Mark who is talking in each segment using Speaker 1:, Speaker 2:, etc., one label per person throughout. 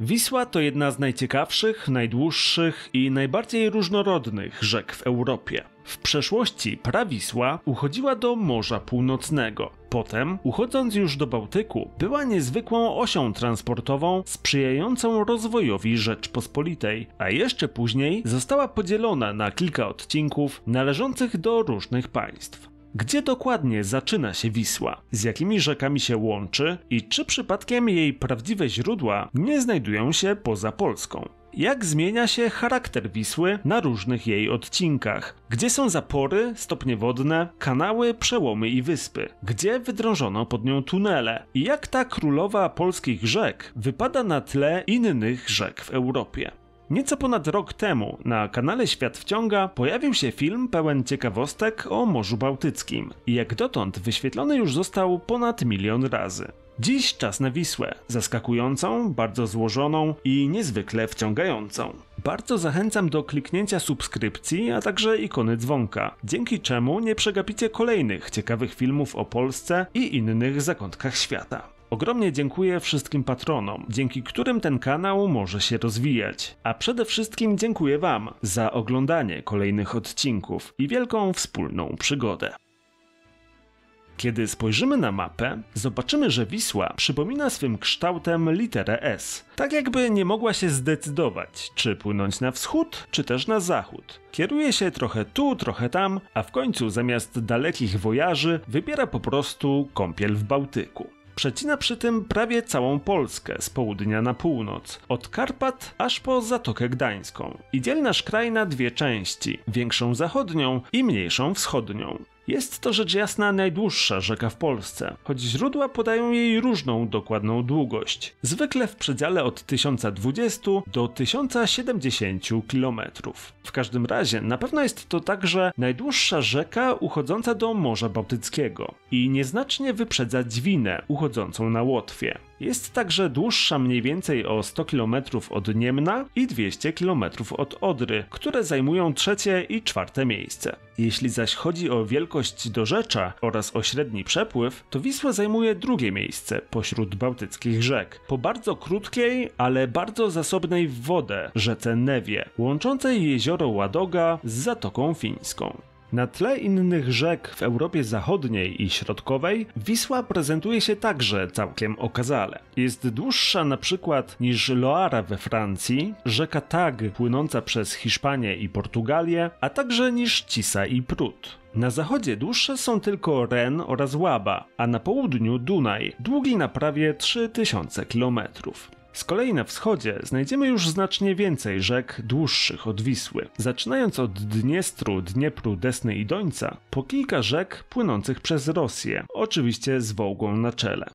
Speaker 1: Wisła to jedna z najciekawszych, najdłuższych i najbardziej różnorodnych rzek w Europie. W przeszłości prawisła uchodziła do Morza Północnego. Potem, uchodząc już do Bałtyku, była niezwykłą osią transportową sprzyjającą rozwojowi Rzeczpospolitej, a jeszcze później została podzielona na kilka odcinków należących do różnych państw. Gdzie dokładnie zaczyna się Wisła? Z jakimi rzekami się łączy? I czy przypadkiem jej prawdziwe źródła nie znajdują się poza Polską? jak zmienia się charakter Wisły na różnych jej odcinkach, gdzie są zapory, stopnie wodne, kanały, przełomy i wyspy, gdzie wydrążono pod nią tunele i jak ta królowa polskich rzek wypada na tle innych rzek w Europie. Nieco ponad rok temu na kanale Świat Wciąga pojawił się film pełen ciekawostek o Morzu Bałtyckim i jak dotąd wyświetlony już został ponad milion razy. Dziś czas na Wisłę, zaskakującą, bardzo złożoną i niezwykle wciągającą. Bardzo zachęcam do kliknięcia subskrypcji, a także ikony dzwonka, dzięki czemu nie przegapicie kolejnych ciekawych filmów o Polsce i innych zakątkach świata. Ogromnie dziękuję wszystkim patronom, dzięki którym ten kanał może się rozwijać. A przede wszystkim dziękuję Wam za oglądanie kolejnych odcinków i wielką wspólną przygodę. Kiedy spojrzymy na mapę, zobaczymy, że Wisła przypomina swym kształtem literę S, tak jakby nie mogła się zdecydować, czy płynąć na wschód, czy też na zachód. Kieruje się trochę tu, trochę tam, a w końcu zamiast dalekich wojaży wybiera po prostu kąpiel w Bałtyku. Przecina przy tym prawie całą Polskę z południa na północ, od Karpat aż po Zatokę Gdańską i dzieli nasz kraj na dwie części, większą zachodnią i mniejszą wschodnią. Jest to rzecz jasna najdłuższa rzeka w Polsce, choć źródła podają jej różną dokładną długość, zwykle w przedziale od 1020 do 1070 km. W każdym razie na pewno jest to także najdłuższa rzeka uchodząca do Morza Bałtyckiego i nieznacznie wyprzedza Dźwinę uchodzącą na Łotwie. Jest także dłuższa mniej więcej o 100 km od Niemna i 200 km od Odry, które zajmują trzecie i czwarte miejsce. Jeśli zaś chodzi o wielkość dorzecza oraz o średni przepływ, to Wisła zajmuje drugie miejsce pośród bałtyckich rzek, po bardzo krótkiej, ale bardzo zasobnej w wodę rzece Newie, łączącej jezioro Ładoga z Zatoką Fińską. Na tle innych rzek w Europie Zachodniej i Środkowej Wisła prezentuje się także całkiem okazale. Jest dłuższa na przykład niż Loara we Francji, rzeka Tag płynąca przez Hiszpanię i Portugalię, a także niż Cisa i Prut. Na zachodzie dłuższe są tylko Ren oraz Łaba, a na południu Dunaj, długi na prawie 3000 kilometrów. Z kolei na wschodzie znajdziemy już znacznie więcej rzek dłuższych od Wisły. Zaczynając od Dniestru, Dniepru, Desny i Dońca, po kilka rzek płynących przez Rosję, oczywiście z Wołgą na czele.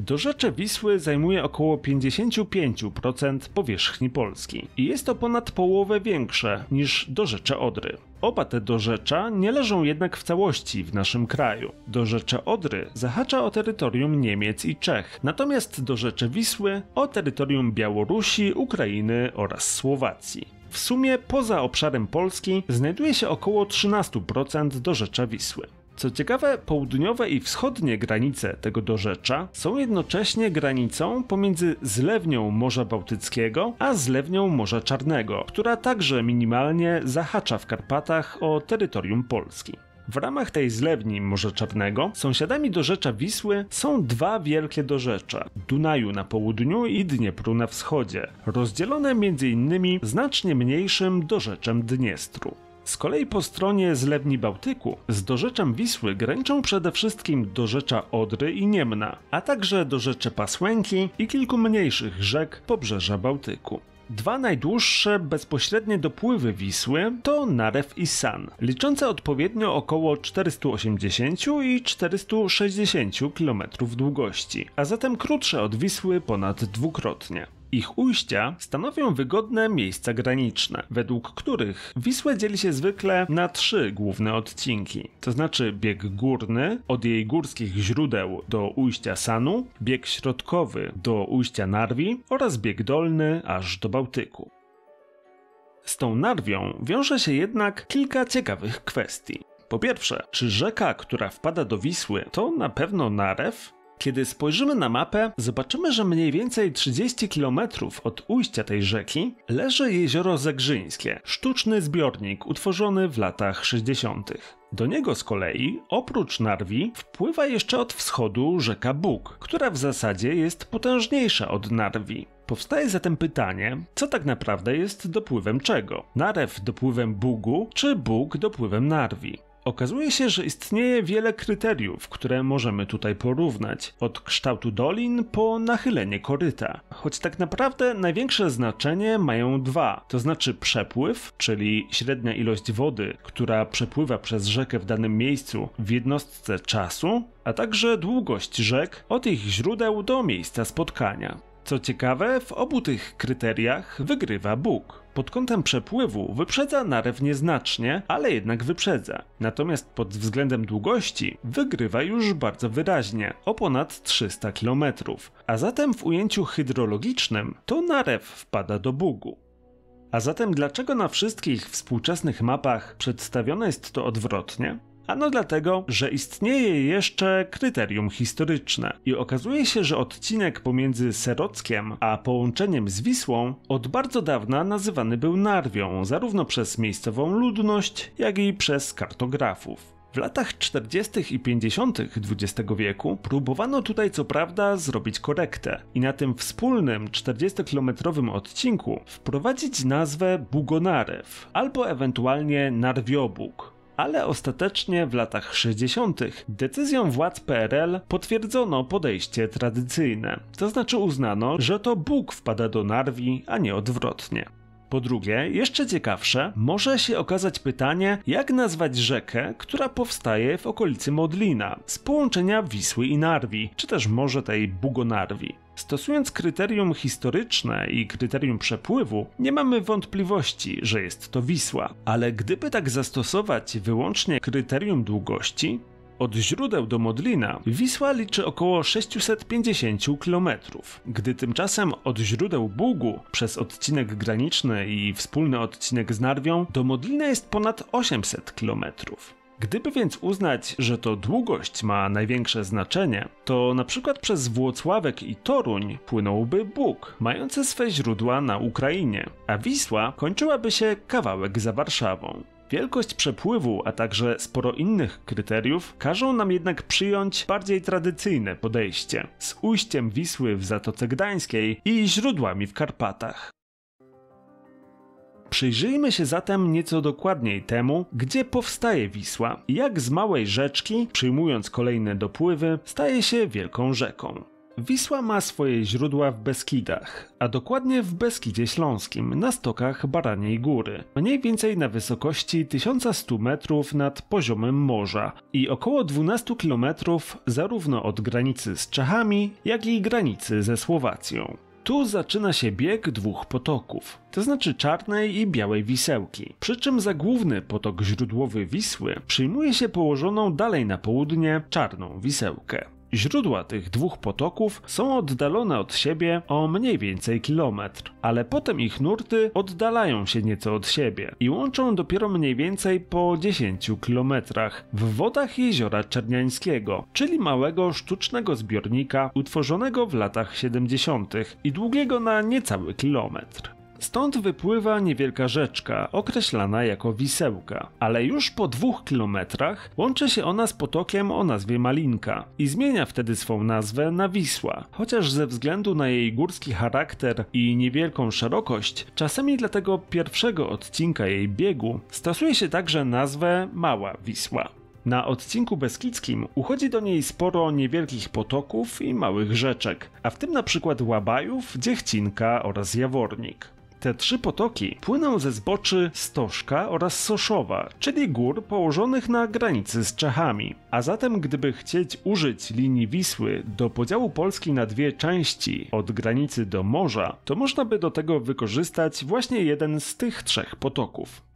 Speaker 1: Do rzeczy Wisły zajmuje około 55% powierzchni Polski i jest to ponad połowę większe niż do rzeczy Odry. Oba te dorzecza nie leżą jednak w całości w naszym kraju. Dorzecze Odry zahacza o terytorium Niemiec i Czech, natomiast dorzecze Wisły o terytorium Białorusi, Ukrainy oraz Słowacji. W sumie poza obszarem Polski znajduje się około 13% dorzecza Wisły. Co ciekawe, południowe i wschodnie granice tego dorzecza są jednocześnie granicą pomiędzy zlewnią Morza Bałtyckiego a zlewnią Morza Czarnego, która także minimalnie zahacza w Karpatach o terytorium Polski. W ramach tej zlewni Morza Czarnego sąsiadami dorzecza Wisły są dwa wielkie dorzecza: Dunaju na południu i Dniepru na wschodzie, rozdzielone między innymi znacznie mniejszym dorzeczem Dniestru. Z kolei po stronie zlewni Bałtyku z dorzeczem Wisły graniczą przede wszystkim dorzecza Odry i Niemna, a także dorzecze Pasłęki i kilku mniejszych rzek pobrzeża Bałtyku. Dwa najdłuższe bezpośrednie dopływy Wisły to Narew i San, liczące odpowiednio około 480 i 460 km długości, a zatem krótsze od Wisły ponad dwukrotnie. Ich ujścia stanowią wygodne miejsca graniczne, według których Wisła dzieli się zwykle na trzy główne odcinki, to znaczy bieg górny od jej górskich źródeł do ujścia Sanu, bieg środkowy do ujścia Narwi oraz bieg dolny aż do Bałtyku. Z tą Narwią wiąże się jednak kilka ciekawych kwestii. Po pierwsze, czy rzeka, która wpada do Wisły, to na pewno Narew? Kiedy spojrzymy na mapę, zobaczymy, że mniej więcej 30 km od ujścia tej rzeki leży jezioro Zegrzyńskie, sztuczny zbiornik utworzony w latach 60. Do niego z kolei, oprócz Narwi, wpływa jeszcze od wschodu rzeka Bóg, która w zasadzie jest potężniejsza od Narwi. Powstaje zatem pytanie, co tak naprawdę jest dopływem czego? Narew dopływem Bugu, czy Bóg dopływem Narwi? Okazuje się, że istnieje wiele kryteriów, które możemy tutaj porównać, od kształtu dolin po nachylenie koryta. Choć tak naprawdę największe znaczenie mają dwa, to znaczy przepływ, czyli średnia ilość wody, która przepływa przez rzekę w danym miejscu w jednostce czasu, a także długość rzek od ich źródeł do miejsca spotkania. Co ciekawe, w obu tych kryteriach wygrywa Bóg. Pod kątem przepływu wyprzedza Narew nieznacznie, ale jednak wyprzedza. Natomiast pod względem długości wygrywa już bardzo wyraźnie, o ponad 300 km. A zatem w ujęciu hydrologicznym to Narew wpada do Bugu. A zatem dlaczego na wszystkich współczesnych mapach przedstawione jest to odwrotnie? Ano dlatego, że istnieje jeszcze kryterium historyczne i okazuje się, że odcinek pomiędzy Serockiem a połączeniem z Wisłą od bardzo dawna nazywany był Narwią, zarówno przez miejscową ludność, jak i przez kartografów. W latach 40. i 50. XX wieku próbowano tutaj co prawda zrobić korektę i na tym wspólnym 40-kilometrowym odcinku wprowadzić nazwę Bugonarew albo ewentualnie Narwiobóg, ale ostatecznie w latach 60. decyzją władz PRL potwierdzono podejście tradycyjne. To znaczy uznano, że to Bóg wpada do Narwi, a nie odwrotnie. Po drugie, jeszcze ciekawsze, może się okazać pytanie, jak nazwać rzekę, która powstaje w okolicy Modlina, z połączenia Wisły i Narwi, czy też może tej Bugonarwi. Stosując kryterium historyczne i kryterium przepływu, nie mamy wątpliwości, że jest to Wisła, ale gdyby tak zastosować wyłącznie kryterium długości, od źródeł do Modlina Wisła liczy około 650 km, gdy tymczasem od źródeł Bugu przez odcinek graniczny i wspólny odcinek z Narwią do Modlina jest ponad 800 km. Gdyby więc uznać, że to długość ma największe znaczenie, to na przykład przez Włocławek i Toruń płynąłby Bóg, mający swe źródła na Ukrainie, a Wisła kończyłaby się kawałek za Warszawą. Wielkość przepływu, a także sporo innych kryteriów każą nam jednak przyjąć bardziej tradycyjne podejście z ujściem Wisły w Zatoce Gdańskiej i źródłami w Karpatach. Przyjrzyjmy się zatem nieco dokładniej temu, gdzie powstaje Wisła i jak z małej rzeczki, przyjmując kolejne dopływy, staje się wielką rzeką. Wisła ma swoje źródła w Beskidach, a dokładnie w Beskidzie Śląskim, na stokach Baraniej Góry, mniej więcej na wysokości 1100 metrów nad poziomem morza i około 12 kilometrów zarówno od granicy z Czechami, jak i granicy ze Słowacją. Tu zaczyna się bieg dwóch potoków, to znaczy czarnej i białej Wisełki. Przy czym za główny potok źródłowy Wisły przyjmuje się położoną dalej na południe czarną Wisełkę. Źródła tych dwóch potoków są oddalone od siebie o mniej więcej kilometr, ale potem ich nurty oddalają się nieco od siebie i łączą dopiero mniej więcej po 10 kilometrach w wodach jeziora Czerniańskiego, czyli małego sztucznego zbiornika utworzonego w latach 70. i długiego na niecały kilometr. Stąd wypływa niewielka rzeczka, określana jako Wisełka. Ale już po dwóch kilometrach łączy się ona z potokiem o nazwie Malinka i zmienia wtedy swą nazwę na Wisła. Chociaż ze względu na jej górski charakter i niewielką szerokość, czasami dla tego pierwszego odcinka jej biegu stosuje się także nazwę Mała Wisła. Na odcinku Beskidzkim uchodzi do niej sporo niewielkich potoków i małych rzeczek, a w tym na przykład Łabajów, Dziechcinka oraz Jawornik. Te trzy potoki płyną ze zboczy Stożka oraz Soszowa, czyli gór położonych na granicy z Czechami. A zatem, gdyby chcieć użyć linii Wisły do podziału Polski na dwie części, od granicy do morza, to można by do tego wykorzystać właśnie jeden z tych trzech potoków.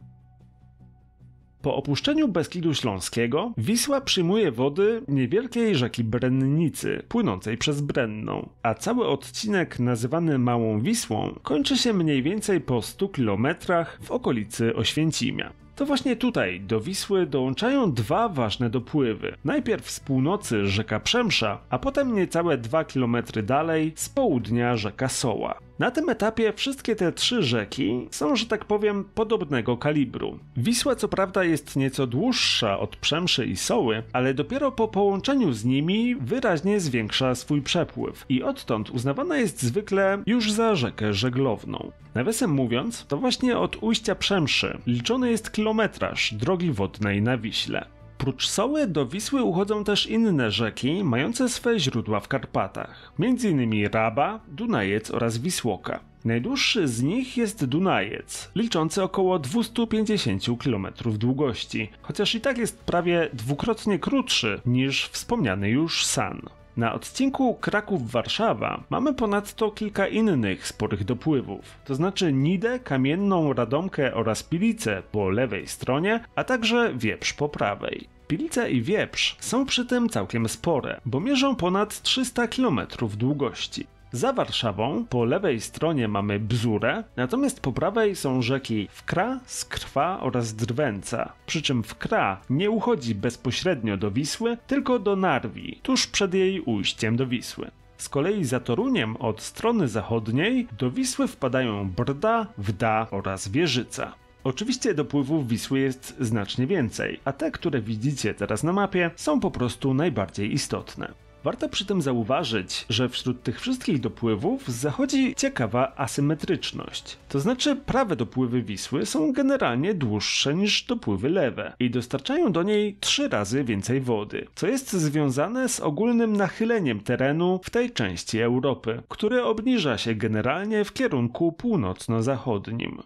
Speaker 1: Po opuszczeniu Beskidu Śląskiego Wisła przyjmuje wody niewielkiej rzeki Brennicy, płynącej przez Brenną, a cały odcinek nazywany Małą Wisłą kończy się mniej więcej po 100 kilometrach w okolicy Oświęcimia. To właśnie tutaj do Wisły dołączają dwa ważne dopływy. Najpierw z północy rzeka Przemsza, a potem niecałe 2 km dalej z południa rzeka Soła. Na tym etapie wszystkie te trzy rzeki są, że tak powiem, podobnego kalibru. Wisła co prawda jest nieco dłuższa od Przemszy i Soły, ale dopiero po połączeniu z nimi wyraźnie zwiększa swój przepływ i odtąd uznawana jest zwykle już za rzekę żeglowną. Nawiasem mówiąc, to właśnie od ujścia Przemszy liczony jest kilometraż drogi wodnej na Wiśle. Prócz Soły do Wisły uchodzą też inne rzeki mające swe źródła w Karpatach, m.in. Raba, Dunajec oraz Wisłoka. Najdłuższy z nich jest Dunajec, liczący około 250 km długości, chociaż i tak jest prawie dwukrotnie krótszy niż wspomniany już San. Na odcinku Kraków-Warszawa mamy ponadto kilka innych sporych dopływów, to znaczy Nidę, Kamienną, Radomkę oraz Pilicę po lewej stronie, a także Wieprz po prawej. Pilice i Wieprz są przy tym całkiem spore, bo mierzą ponad 300 km długości. Za Warszawą po lewej stronie mamy Bzurę, natomiast po prawej są rzeki Wkra, Skrwa oraz Drwęca. Przy czym Wkra nie uchodzi bezpośrednio do Wisły, tylko do Narwi, tuż przed jej ujściem do Wisły. Z kolei za Toruniem od strony zachodniej do Wisły wpadają Brda, Wda oraz Wieżyca. Oczywiście dopływów Wisły jest znacznie więcej, a te, które widzicie teraz na mapie, są po prostu najbardziej istotne. Warto przy tym zauważyć, że wśród tych wszystkich dopływów zachodzi ciekawa asymetryczność. To znaczy prawe dopływy Wisły są generalnie dłuższe niż dopływy lewe i dostarczają do niej trzy razy więcej wody, co jest związane z ogólnym nachyleniem terenu w tej części Europy, które obniża się generalnie w kierunku północno-zachodnim.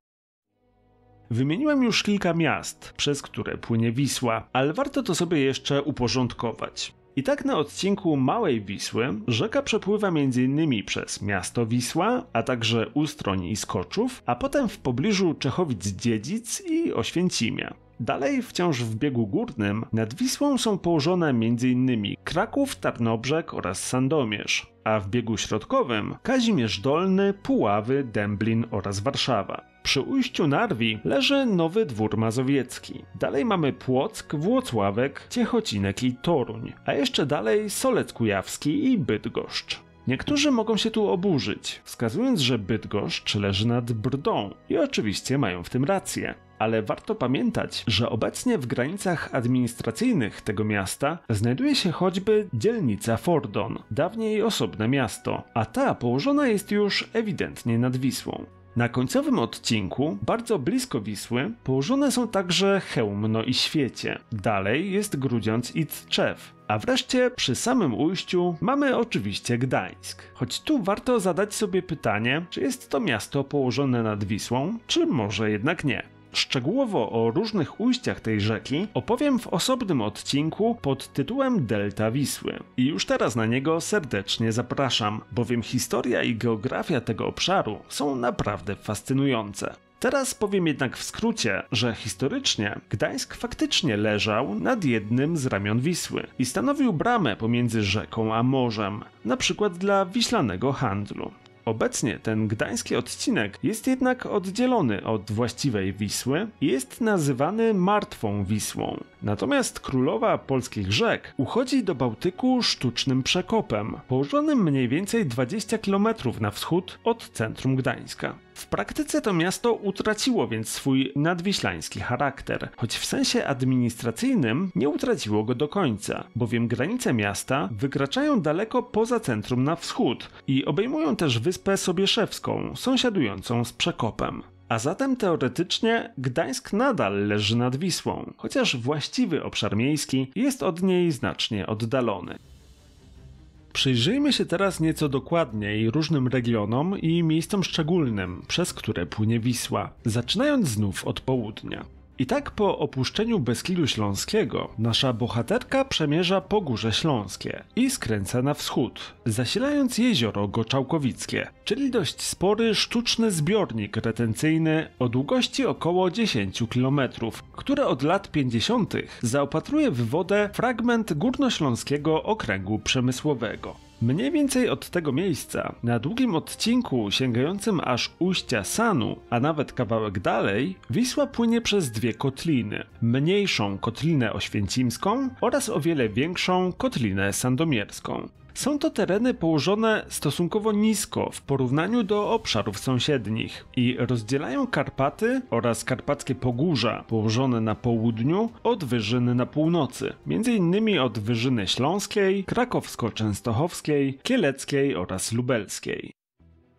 Speaker 1: Wymieniłem już kilka miast, przez które płynie Wisła, ale warto to sobie jeszcze uporządkować. I tak na odcinku Małej Wisły rzeka przepływa m.in. przez miasto Wisła, a także Ustroń i Skoczów, a potem w pobliżu Czechowic-Dziedzic i Oświęcimia. Dalej, wciąż w biegu górnym, nad Wisłą są położone m.in. Kraków, Tarnobrzeg oraz Sandomierz, a w biegu środkowym Kazimierz Dolny, Puławy, Dęblin oraz Warszawa. Przy ujściu Narwi leży Nowy Dwór Mazowiecki. Dalej mamy Płock, Włocławek, Ciechocinek i Toruń, a jeszcze dalej Solec Kujawski i Bydgoszcz. Niektórzy mogą się tu oburzyć, wskazując, że Bydgoszcz leży nad Brdą i oczywiście mają w tym rację. Ale warto pamiętać, że obecnie w granicach administracyjnych tego miasta znajduje się choćby dzielnica Fordon, dawniej osobne miasto, a ta położona jest już ewidentnie nad Wisłą. Na końcowym odcinku, bardzo blisko Wisły, położone są także Chełmno i Świecie. Dalej jest Grudziądz i Tczew. A wreszcie przy samym ujściu mamy oczywiście Gdańsk. Choć tu warto zadać sobie pytanie, czy jest to miasto położone nad Wisłą, czy może jednak nie. Szczegółowo o różnych ujściach tej rzeki opowiem w osobnym odcinku pod tytułem Delta Wisły. I już teraz na niego serdecznie zapraszam, bowiem historia i geografia tego obszaru są naprawdę fascynujące. Teraz powiem jednak w skrócie, że historycznie Gdańsk faktycznie leżał nad jednym z ramion Wisły i stanowił bramę pomiędzy rzeką a morzem, na przykład dla wiślanego handlu. Obecnie ten gdański odcinek jest jednak oddzielony od właściwej Wisły i jest nazywany Martwą Wisłą. Natomiast królowa polskich rzek uchodzi do Bałtyku sztucznym przekopem, położonym mniej więcej 20 km na wschód od centrum Gdańska. W praktyce to miasto utraciło więc swój nadwiślański charakter, choć w sensie administracyjnym nie utraciło go do końca, bowiem granice miasta wykraczają daleko poza centrum na wschód i obejmują też wyspę Sobieszewską, sąsiadującą z Przekopem. A zatem teoretycznie Gdańsk nadal leży nad Wisłą, chociaż właściwy obszar miejski jest od niej znacznie oddalony. Przyjrzyjmy się teraz nieco dokładniej różnym regionom i miejscom szczególnym, przez które płynie Wisła, zaczynając znów od południa. I tak po opuszczeniu Beskidu Śląskiego nasza bohaterka przemierza Pogórze Śląskie i skręca na wschód, zasilając jezioro Goczałkowickie, czyli dość spory sztuczny zbiornik retencyjny o długości około 10 km, który od lat 50. zaopatruje w wodę fragment górnośląskiego okręgu przemysłowego. Mniej więcej od tego miejsca, na długim odcinku sięgającym aż ujścia Sanu, a nawet kawałek dalej, Wisła płynie przez dwie kotliny. Mniejszą kotlinę oświęcimską oraz o wiele większą kotlinę sandomierską. Są to tereny położone stosunkowo nisko w porównaniu do obszarów sąsiednich i rozdzielają Karpaty oraz karpackie pogórza położone na południu od wyżyny na północy, między innymi od wyżyny śląskiej, krakowsko-częstochowskiej, kieleckiej oraz lubelskiej.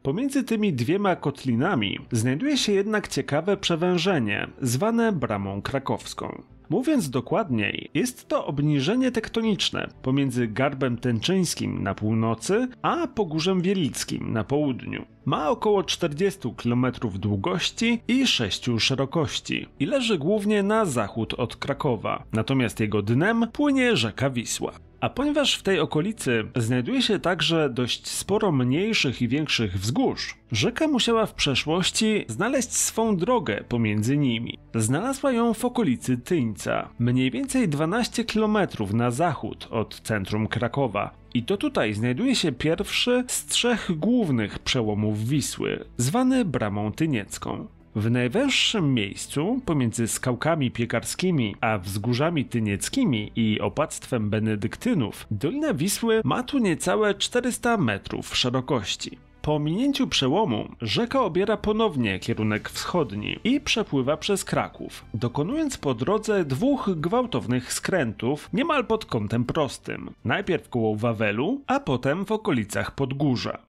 Speaker 1: Pomiędzy tymi dwiema kotlinami znajduje się jednak ciekawe przewężenie, zwane bramą krakowską. Mówiąc dokładniej, jest to obniżenie tektoniczne pomiędzy garbem tęczyńskim na północy, a pogórzem wielickim na południu. Ma około 40 km długości i 6 szerokości i leży głównie na zachód od Krakowa, natomiast jego dnem płynie rzeka Wisła. A ponieważ w tej okolicy znajduje się także dość sporo mniejszych i większych wzgórz, rzeka musiała w przeszłości znaleźć swą drogę pomiędzy nimi. Znalazła ją w okolicy Tyńca, mniej więcej 12 km na zachód od centrum Krakowa. I to tutaj znajduje się pierwszy z trzech głównych przełomów Wisły, zwany Bramą Tyniecką. W najwyższym miejscu, pomiędzy skałkami piekarskimi a wzgórzami tynieckimi i opactwem benedyktynów, Dolina Wisły ma tu niecałe 400 metrów szerokości. Po minięciu przełomu rzeka obiera ponownie kierunek wschodni i przepływa przez Kraków, dokonując po drodze dwóch gwałtownych skrętów niemal pod kątem prostym. Najpierw koło Wawelu, a potem w okolicach Podgórza.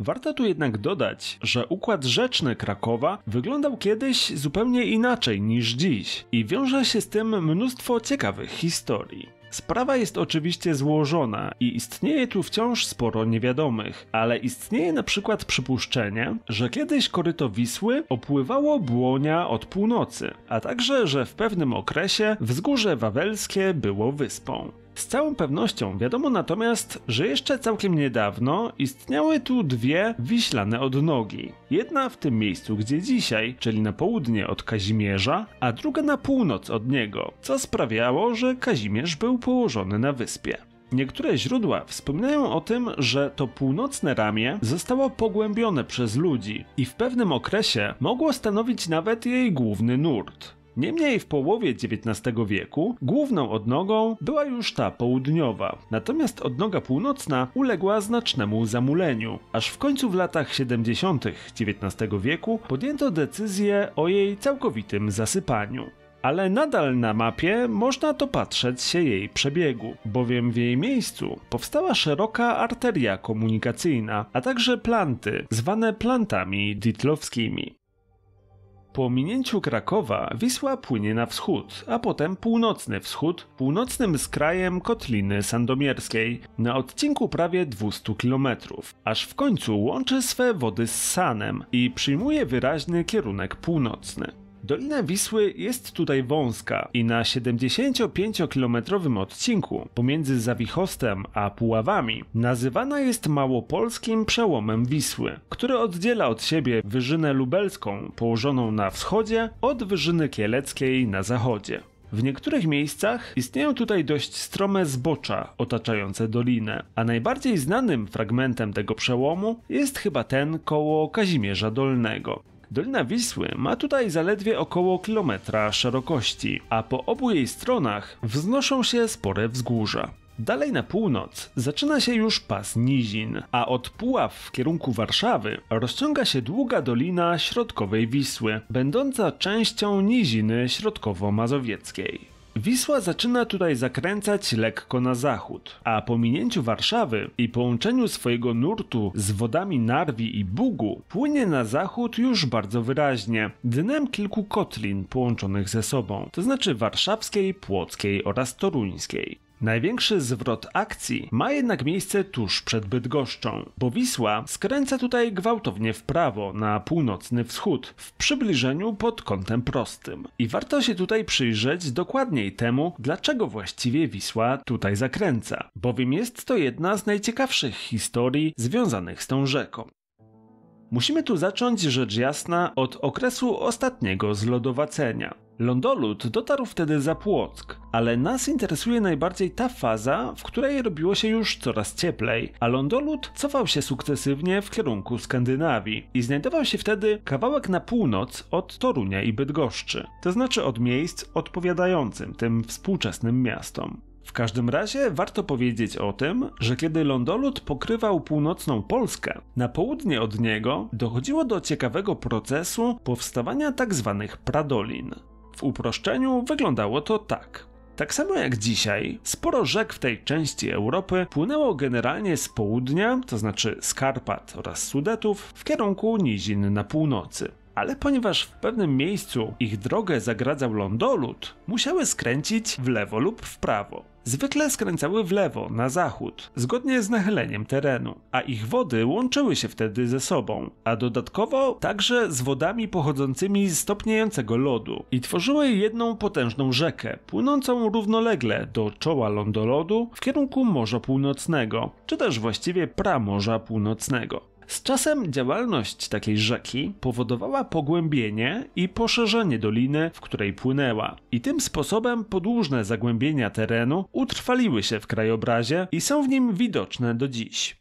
Speaker 1: Warto tu jednak dodać, że układ rzeczny Krakowa wyglądał kiedyś zupełnie inaczej niż dziś i wiąże się z tym mnóstwo ciekawych historii. Sprawa jest oczywiście złożona i istnieje tu wciąż sporo niewiadomych, ale istnieje na przykład przypuszczenie, że kiedyś koryto Wisły opływało błonia od północy, a także, że w pewnym okresie wzgórze wawelskie było wyspą. Z całą pewnością wiadomo natomiast, że jeszcze całkiem niedawno istniały tu dwie wiślane odnogi. Jedna w tym miejscu, gdzie dzisiaj, czyli na południe od Kazimierza, a druga na północ od niego, co sprawiało, że Kazimierz był położony na wyspie. Niektóre źródła wspominają o tym, że to północne ramię zostało pogłębione przez ludzi i w pewnym okresie mogło stanowić nawet jej główny nurt. Niemniej w połowie XIX wieku główną odnogą była już ta południowa, natomiast odnoga północna uległa znacznemu zamuleniu. Aż w końcu w latach 70. XIX wieku podjęto decyzję o jej całkowitym zasypaniu ale nadal na mapie można dopatrzeć się jej przebiegu, bowiem w jej miejscu powstała szeroka arteria komunikacyjna, a także planty zwane plantami ditlowskimi. Po minięciu Krakowa Wisła płynie na wschód, a potem północny wschód, północnym skrajem Kotliny Sandomierskiej, na odcinku prawie 200 km, aż w końcu łączy swe wody z Sanem i przyjmuje wyraźny kierunek północny. Dolina Wisły jest tutaj wąska i na 75-kilometrowym odcinku pomiędzy Zawichostem a Puławami nazywana jest małopolskim przełomem Wisły, który oddziela od siebie Wyżynę Lubelską położoną na wschodzie od Wyżyny Kieleckiej na zachodzie. W niektórych miejscach istnieją tutaj dość strome zbocza otaczające dolinę, a najbardziej znanym fragmentem tego przełomu jest chyba ten koło Kazimierza Dolnego. Dolina Wisły ma tutaj zaledwie około kilometra szerokości, a po obu jej stronach wznoszą się spore wzgórza. Dalej na północ zaczyna się już pas nizin, a od Puław w kierunku Warszawy rozciąga się długa dolina środkowej Wisły, będąca częścią niziny środkowo-mazowieckiej. Wisła zaczyna tutaj zakręcać lekko na zachód, a po minięciu Warszawy i połączeniu swojego nurtu z wodami Narwi i Bugu płynie na zachód już bardzo wyraźnie, dnem kilku kotlin połączonych ze sobą, to znaczy warszawskiej, płockiej oraz toruńskiej. Największy zwrot akcji ma jednak miejsce tuż przed Bydgoszczą, bo Wisła skręca tutaj gwałtownie w prawo na północny wschód w przybliżeniu pod kątem prostym. I warto się tutaj przyjrzeć dokładniej temu, dlaczego właściwie Wisła tutaj zakręca, bowiem jest to jedna z najciekawszych historii związanych z tą rzeką. Musimy tu zacząć rzecz jasna od okresu ostatniego zlodowacenia. Lądolud dotarł wtedy za Płock, ale nas interesuje najbardziej ta faza, w której robiło się już coraz cieplej, a lądolud cofał się sukcesywnie w kierunku Skandynawii i znajdował się wtedy kawałek na północ od Torunia i Bydgoszczy, to znaczy od miejsc odpowiadającym tym współczesnym miastom. W każdym razie warto powiedzieć o tym, że kiedy lądolud pokrywał północną Polskę, na południe od niego dochodziło do ciekawego procesu powstawania tzw. Tak pradolin. W uproszczeniu wyglądało to tak. Tak samo jak dzisiaj, sporo rzek w tej części Europy płynęło generalnie z południa, to znaczy z Karpat oraz Sudetów, w kierunku nizin na północy. Ale ponieważ w pewnym miejscu ich drogę zagradzał lądolud, musiały skręcić w lewo lub w prawo zwykle skręcały w lewo, na zachód, zgodnie z nachyleniem terenu, a ich wody łączyły się wtedy ze sobą, a dodatkowo także z wodami pochodzącymi z topniejącego lodu i tworzyły jedną potężną rzekę, płynącą równolegle do czoła lądolodu w kierunku Morza Północnego, czy też właściwie pramorza północnego. Z czasem działalność takiej rzeki powodowała pogłębienie i poszerzenie doliny, w której płynęła. I tym sposobem podłużne zagłębienia terenu utrwaliły się w krajobrazie i są w nim widoczne do dziś.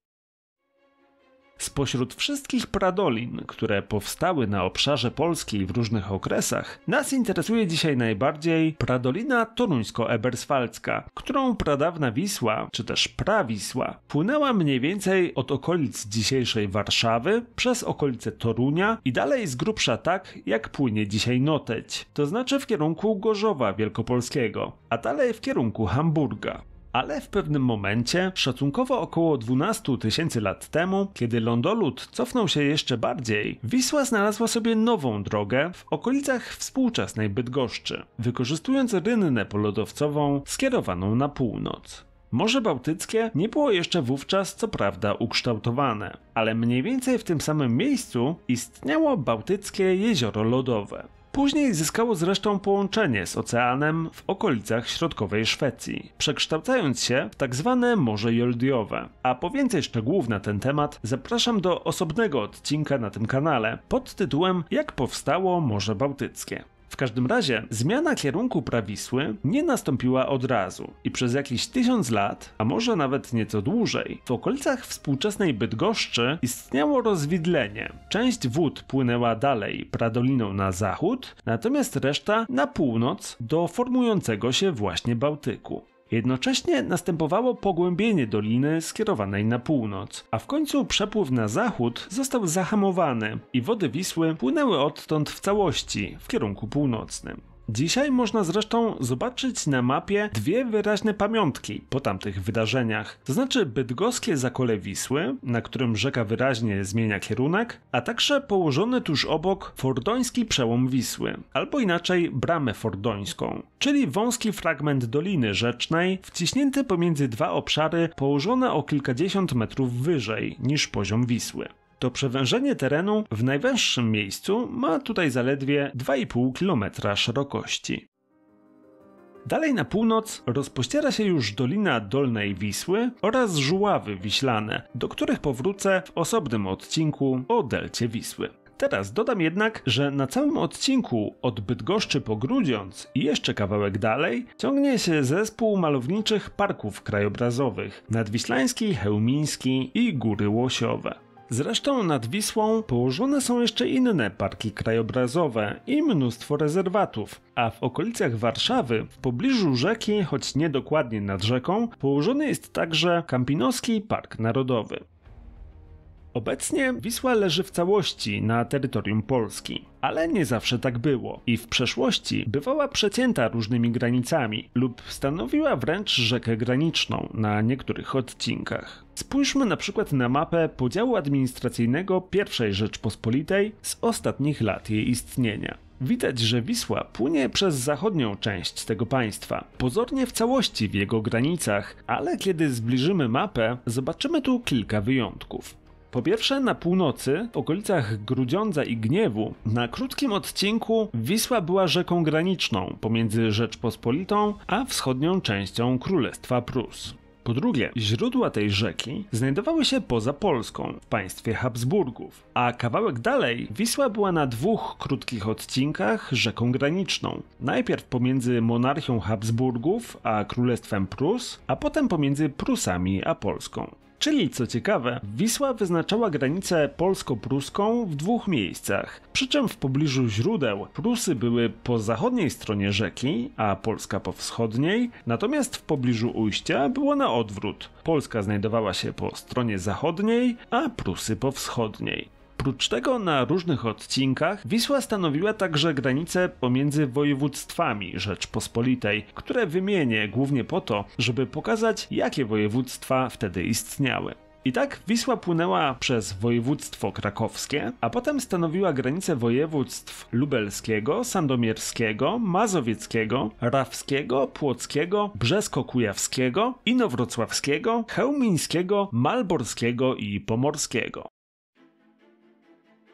Speaker 1: Spośród wszystkich pradolin, które powstały na obszarze Polski w różnych okresach, nas interesuje dzisiaj najbardziej pradolina toruńsko eberswalcka którą pradawna Wisła, czy też prawisła, płynęła mniej więcej od okolic dzisiejszej Warszawy, przez okolice Torunia i dalej z grubsza tak, jak płynie dzisiaj Noteć, to znaczy w kierunku Gorzowa Wielkopolskiego, a dalej w kierunku Hamburga ale w pewnym momencie, szacunkowo około 12 tysięcy lat temu, kiedy lądolud cofnął się jeszcze bardziej, Wisła znalazła sobie nową drogę w okolicach współczesnej Bydgoszczy, wykorzystując rynnę polodowcową skierowaną na północ. Morze Bałtyckie nie było jeszcze wówczas co prawda ukształtowane, ale mniej więcej w tym samym miejscu istniało Bałtyckie Jezioro Lodowe. Później zyskało zresztą połączenie z oceanem w okolicach środkowej Szwecji, przekształcając się w tak zwane Morze Joldiowe. A po więcej szczegółów na ten temat zapraszam do osobnego odcinka na tym kanale pod tytułem Jak powstało Morze Bałtyckie. W każdym razie zmiana kierunku prawisły nie nastąpiła od razu i przez jakieś tysiąc lat, a może nawet nieco dłużej, w okolicach współczesnej Bydgoszczy istniało rozwidlenie. Część wód płynęła dalej pradoliną na zachód, natomiast reszta na północ do formującego się właśnie Bałtyku. Jednocześnie następowało pogłębienie doliny skierowanej na północ, a w końcu przepływ na zachód został zahamowany i wody Wisły płynęły odtąd w całości w kierunku północnym. Dzisiaj można zresztą zobaczyć na mapie dwie wyraźne pamiątki po tamtych wydarzeniach. To znaczy bydgoskie zakole Wisły, na którym rzeka wyraźnie zmienia kierunek, a także położony tuż obok fordoński przełom Wisły, albo inaczej bramę fordońską, czyli wąski fragment doliny rzecznej wciśnięty pomiędzy dwa obszary położone o kilkadziesiąt metrów wyżej niż poziom Wisły to przewężenie terenu w najwęższym miejscu ma tutaj zaledwie 2,5 km szerokości. Dalej na północ rozpościera się już Dolina Dolnej Wisły oraz Żuławy Wiślane, do których powrócę w osobnym odcinku o delcie Wisły. Teraz dodam jednak, że na całym odcinku od Bydgoszczy po Grudziądz i jeszcze kawałek dalej ciągnie się zespół malowniczych parków krajobrazowych Nadwiślański, Hełmiński i Góry Łosiowe. Zresztą nad Wisłą położone są jeszcze inne parki krajobrazowe i mnóstwo rezerwatów, a w okolicach Warszawy, w pobliżu rzeki, choć niedokładnie nad rzeką, położony jest także Kampinoski Park Narodowy. Obecnie Wisła leży w całości na terytorium Polski, ale nie zawsze tak było i w przeszłości bywała przecięta różnymi granicami lub stanowiła wręcz rzekę graniczną na niektórych odcinkach. Spójrzmy na przykład na mapę podziału administracyjnego I Rzeczpospolitej z ostatnich lat jej istnienia. Widać, że Wisła płynie przez zachodnią część tego państwa, pozornie w całości w jego granicach, ale kiedy zbliżymy mapę, zobaczymy tu kilka wyjątków. Po pierwsze, na północy, w okolicach Grudziądza i Gniewu, na krótkim odcinku Wisła była rzeką graniczną pomiędzy Rzeczpospolitą a wschodnią częścią Królestwa Prus. Po drugie, źródła tej rzeki znajdowały się poza Polską, w państwie Habsburgów, a kawałek dalej Wisła była na dwóch krótkich odcinkach rzeką graniczną. Najpierw pomiędzy monarchią Habsburgów a Królestwem Prus, a potem pomiędzy Prusami a Polską. Czyli, co ciekawe, Wisła wyznaczała granicę polsko-pruską w dwóch miejscach, przy czym w pobliżu źródeł Prusy były po zachodniej stronie rzeki, a Polska po wschodniej, natomiast w pobliżu ujścia było na odwrót. Polska znajdowała się po stronie zachodniej, a Prusy po wschodniej. Prócz tego na różnych odcinkach Wisła stanowiła także granicę pomiędzy województwami Rzeczpospolitej, które wymienię głównie po to, żeby pokazać, jakie województwa wtedy istniały. I tak Wisła płynęła przez województwo krakowskie, a potem stanowiła granicę województw lubelskiego, sandomierskiego, mazowieckiego, rawskiego, płockiego, brzesko-kujawskiego, inowrocławskiego, chełmińskiego, malborskiego i pomorskiego.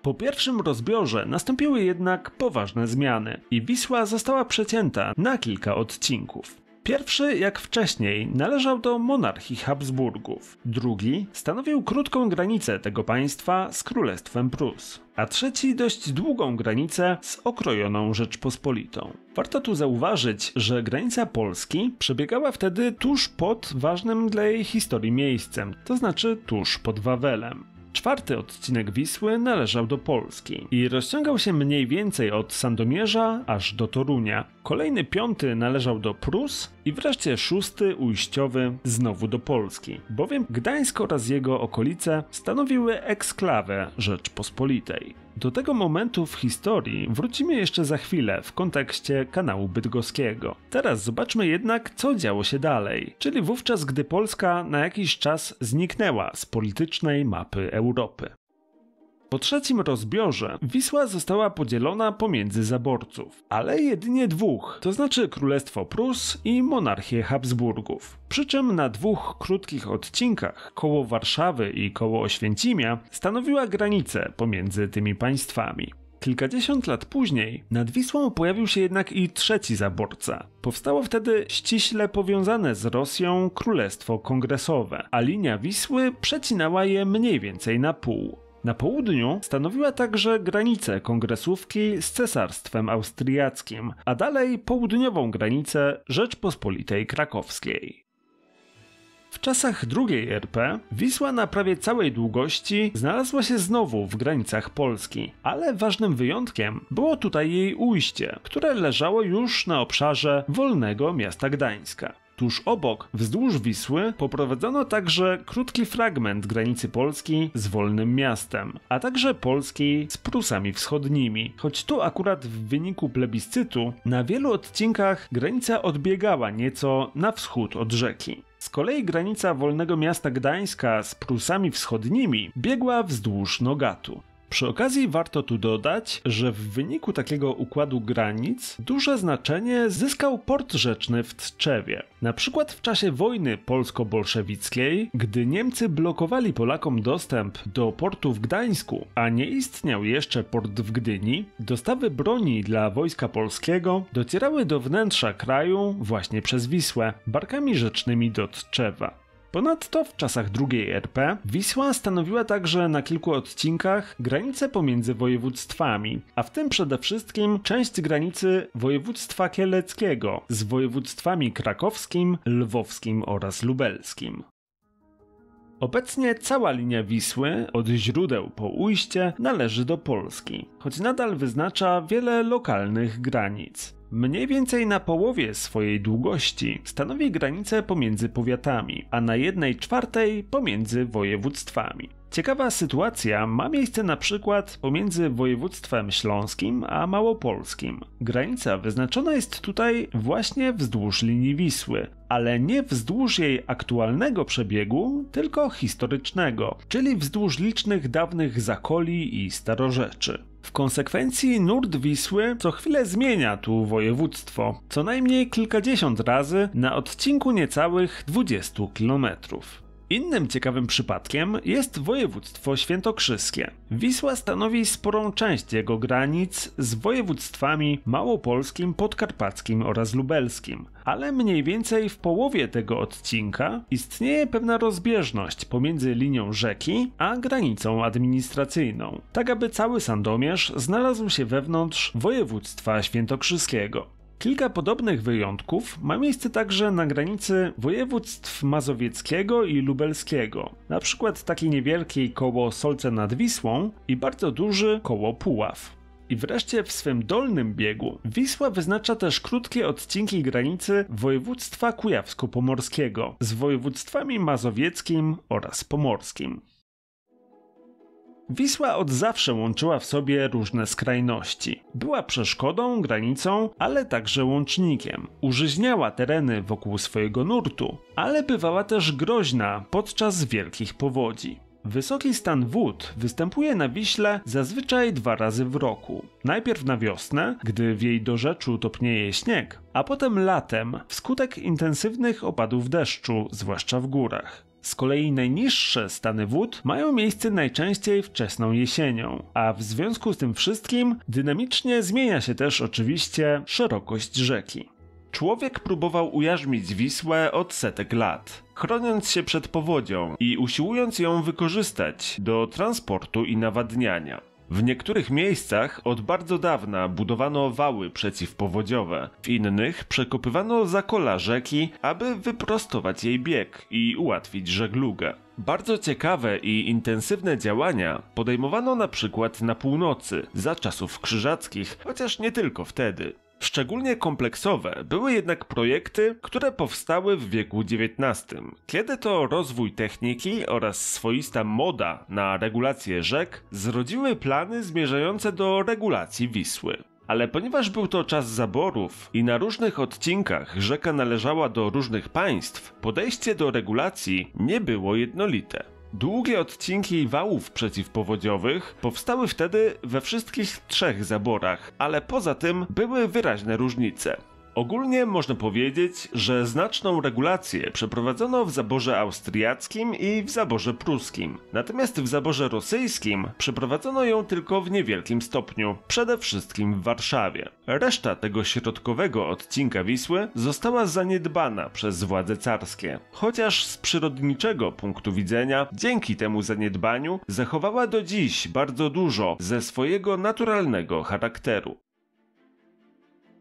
Speaker 1: Po pierwszym rozbiorze nastąpiły jednak poważne zmiany i Wisła została przecięta na kilka odcinków. Pierwszy, jak wcześniej, należał do monarchii Habsburgów. Drugi stanowił krótką granicę tego państwa z Królestwem Prus. A trzeci dość długą granicę z okrojoną Rzeczpospolitą. Warto tu zauważyć, że granica Polski przebiegała wtedy tuż pod ważnym dla jej historii miejscem, to znaczy tuż pod Wawelem. Czwarty odcinek Wisły należał do Polski i rozciągał się mniej więcej od Sandomierza aż do Torunia. Kolejny piąty należał do Prus i wreszcie szósty ujściowy znowu do Polski, bowiem Gdańsk oraz jego okolice stanowiły eksklawę Rzeczpospolitej. Do tego momentu w historii wrócimy jeszcze za chwilę w kontekście kanału bydgoskiego. Teraz zobaczmy jednak, co działo się dalej, czyli wówczas, gdy Polska na jakiś czas zniknęła z politycznej mapy Europy. Po trzecim rozbiorze Wisła została podzielona pomiędzy zaborców, ale jedynie dwóch, to znaczy Królestwo Prus i monarchię Habsburgów. Przy czym na dwóch krótkich odcinkach, koło Warszawy i koło Oświęcimia, stanowiła granicę pomiędzy tymi państwami. Kilkadziesiąt lat później nad Wisłą pojawił się jednak i trzeci zaborca. Powstało wtedy ściśle powiązane z Rosją Królestwo Kongresowe, a linia Wisły przecinała je mniej więcej na pół. Na południu stanowiła także granicę kongresówki z Cesarstwem Austriackim, a dalej południową granicę Rzeczpospolitej Krakowskiej. W czasach II RP Wisła na prawie całej długości znalazła się znowu w granicach Polski, ale ważnym wyjątkiem było tutaj jej ujście, które leżało już na obszarze wolnego miasta Gdańska tuż obok. Wzdłuż Wisły poprowadzono także krótki fragment granicy Polski z Wolnym Miastem, a także Polski z Prusami Wschodnimi. Choć tu akurat w wyniku plebiscytu na wielu odcinkach granica odbiegała nieco na wschód od rzeki. Z kolei granica Wolnego Miasta Gdańska z Prusami Wschodnimi biegła wzdłuż Nogatu. Przy okazji warto tu dodać, że w wyniku takiego układu granic duże znaczenie zyskał port rzeczny w Tczewie. Na przykład w czasie wojny polsko-bolszewickiej, gdy Niemcy blokowali Polakom dostęp do portu w Gdańsku, a nie istniał jeszcze port w Gdyni, dostawy broni dla wojska polskiego docierały do wnętrza kraju właśnie przez Wisłę, barkami rzecznymi do Tczewa. Ponadto w czasach II RP Wisła stanowiła także na kilku odcinkach granicę pomiędzy województwami, a w tym przede wszystkim część granicy województwa kieleckiego z województwami krakowskim, lwowskim oraz lubelskim. Obecnie cała linia Wisły, od źródeł po ujście, należy do Polski, choć nadal wyznacza wiele lokalnych granic. Mniej więcej na połowie swojej długości stanowi granicę pomiędzy powiatami, a na jednej czwartej pomiędzy województwami. Ciekawa sytuacja ma miejsce na przykład pomiędzy województwem śląskim a małopolskim. Granica wyznaczona jest tutaj właśnie wzdłuż linii Wisły, ale nie wzdłuż jej aktualnego przebiegu, tylko historycznego, czyli wzdłuż licznych dawnych zakoli i starorzeczy. W konsekwencji nurt Wisły co chwilę zmienia tu województwo, co najmniej kilkadziesiąt razy na odcinku niecałych 20 kilometrów. Innym ciekawym przypadkiem jest województwo świętokrzyskie. Wisła stanowi sporą część jego granic z województwami małopolskim, podkarpackim oraz lubelskim, ale mniej więcej w połowie tego odcinka istnieje pewna rozbieżność pomiędzy linią rzeki a granicą administracyjną, tak aby cały Sandomierz znalazł się wewnątrz województwa świętokrzyskiego. Kilka podobnych wyjątków ma miejsce także na granicy województw mazowieckiego i lubelskiego, na przykład taki niewielki koło Solce nad Wisłą i bardzo duży koło Puław. I wreszcie w swym dolnym biegu Wisła wyznacza też krótkie odcinki granicy województwa kujawsko-pomorskiego z województwami mazowieckim oraz pomorskim. Wisła od zawsze łączyła w sobie różne skrajności. Była przeszkodą, granicą, ale także łącznikiem. Użyźniała tereny wokół swojego nurtu, ale bywała też groźna podczas wielkich powodzi. Wysoki stan wód występuje na Wiśle zazwyczaj dwa razy w roku. Najpierw na wiosnę, gdy w jej dorzeczu topnieje śnieg, a potem latem wskutek intensywnych opadów deszczu, zwłaszcza w górach. Z kolei najniższe stany wód mają miejsce najczęściej wczesną jesienią, a w związku z tym wszystkim dynamicznie zmienia się też oczywiście szerokość rzeki. Człowiek próbował ujarzmić Wisłę od setek lat, chroniąc się przed powodzią i usiłując ją wykorzystać do transportu i nawadniania. W niektórych miejscach od bardzo dawna budowano wały przeciwpowodziowe, w innych przekopywano zakola rzeki, aby wyprostować jej bieg i ułatwić żeglugę. Bardzo ciekawe i intensywne działania podejmowano na przykład na północy, za czasów krzyżackich, chociaż nie tylko wtedy. Szczególnie kompleksowe były jednak projekty, które powstały w wieku XIX, kiedy to rozwój techniki oraz swoista moda na regulację rzek zrodziły plany zmierzające do regulacji Wisły. Ale ponieważ był to czas zaborów i na różnych odcinkach rzeka należała do różnych państw, podejście do regulacji nie było jednolite. Długie odcinki wałów przeciwpowodziowych powstały wtedy we wszystkich trzech zaborach, ale poza tym były wyraźne różnice. Ogólnie można powiedzieć, że znaczną regulację przeprowadzono w zaborze austriackim i w zaborze pruskim. Natomiast w zaborze rosyjskim przeprowadzono ją tylko w niewielkim stopniu, przede wszystkim w Warszawie. Reszta tego środkowego odcinka Wisły została zaniedbana przez władze carskie. Chociaż z przyrodniczego punktu widzenia, dzięki temu zaniedbaniu zachowała do dziś bardzo dużo ze swojego naturalnego charakteru.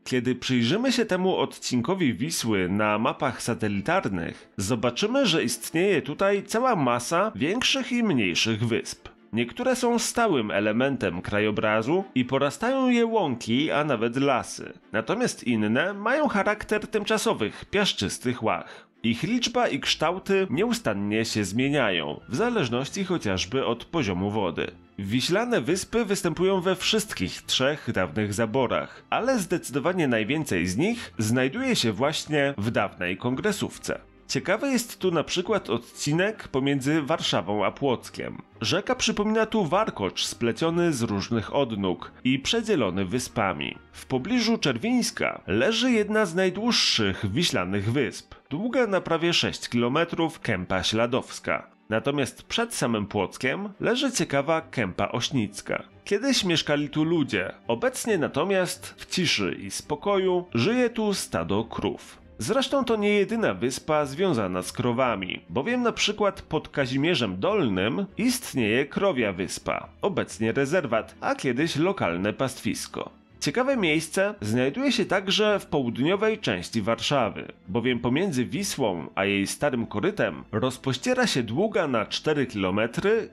Speaker 1: Kiedy przyjrzymy się temu odcinkowi Wisły na mapach satelitarnych, zobaczymy, że istnieje tutaj cała masa większych i mniejszych wysp. Niektóre są stałym elementem krajobrazu i porastają je łąki, a nawet lasy. Natomiast inne mają charakter tymczasowych, piaszczystych łach. Ich liczba i kształty nieustannie się zmieniają, w zależności chociażby od poziomu wody. Wiślane wyspy występują we wszystkich trzech dawnych zaborach, ale zdecydowanie najwięcej z nich znajduje się właśnie w dawnej kongresówce. Ciekawy jest tu na przykład odcinek pomiędzy Warszawą a Płockiem. Rzeka przypomina tu warkocz spleciony z różnych odnóg i przedzielony wyspami. W pobliżu Czerwińska leży jedna z najdłuższych wiślanych wysp, długa na prawie 6 km, kępa śladowska. Natomiast przed samym Płockiem leży ciekawa kępa ośnicka. Kiedyś mieszkali tu ludzie, obecnie natomiast w ciszy i spokoju żyje tu stado krów. Zresztą to nie jedyna wyspa związana z krowami, bowiem na przykład pod Kazimierzem Dolnym istnieje Krowia Wyspa, obecnie rezerwat, a kiedyś lokalne pastwisko. Ciekawe miejsce znajduje się także w południowej części Warszawy, bowiem pomiędzy Wisłą a jej starym korytem rozpościera się długa na 4 km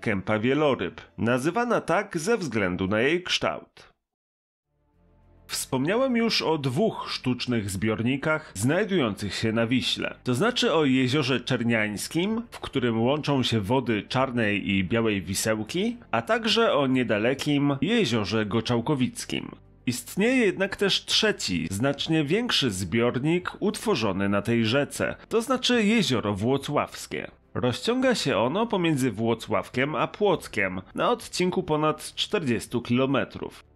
Speaker 1: kępa wieloryb, nazywana tak ze względu na jej kształt. Wspomniałem już o dwóch sztucznych zbiornikach znajdujących się na Wiśle, to znaczy o jeziorze Czerniańskim, w którym łączą się wody czarnej i białej Wisełki, a także o niedalekim jeziorze Goczałkowickim. Istnieje jednak też trzeci, znacznie większy zbiornik utworzony na tej rzece, to znaczy jezioro włocławskie. Rozciąga się ono pomiędzy Włocławkiem a Płockiem na odcinku ponad 40 km.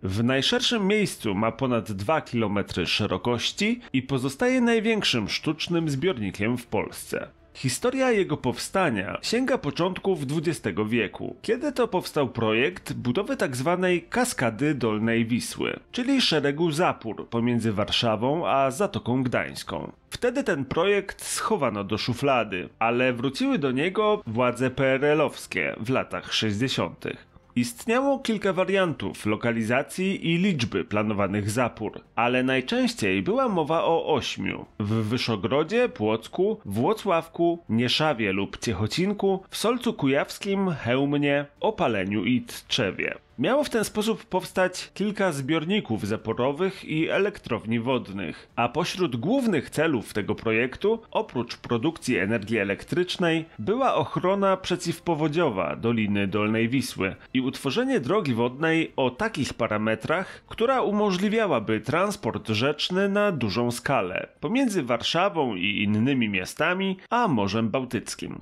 Speaker 1: W najszerszym miejscu ma ponad 2 km szerokości i pozostaje największym sztucznym zbiornikiem w Polsce. Historia jego powstania sięga początków XX wieku, kiedy to powstał projekt budowy tzw. Tak kaskady Dolnej Wisły, czyli szeregu zapór pomiędzy Warszawą a Zatoką Gdańską. Wtedy ten projekt schowano do szuflady, ale wróciły do niego władze PRL-owskie w latach 60. Istniało kilka wariantów lokalizacji i liczby planowanych zapór, ale najczęściej była mowa o ośmiu. W Wyszogrodzie, Płocku, Włocławku, Nieszawie lub Ciechocinku, w Solcu Kujawskim, Hełmnie, Opaleniu i Tczewie. Miało w ten sposób powstać kilka zbiorników zaporowych i elektrowni wodnych, a pośród głównych celów tego projektu, oprócz produkcji energii elektrycznej, była ochrona przeciwpowodziowa Doliny Dolnej Wisły i utworzenie drogi wodnej o takich parametrach, która umożliwiałaby transport rzeczny na dużą skalę pomiędzy Warszawą i innymi miastami, a Morzem Bałtyckim.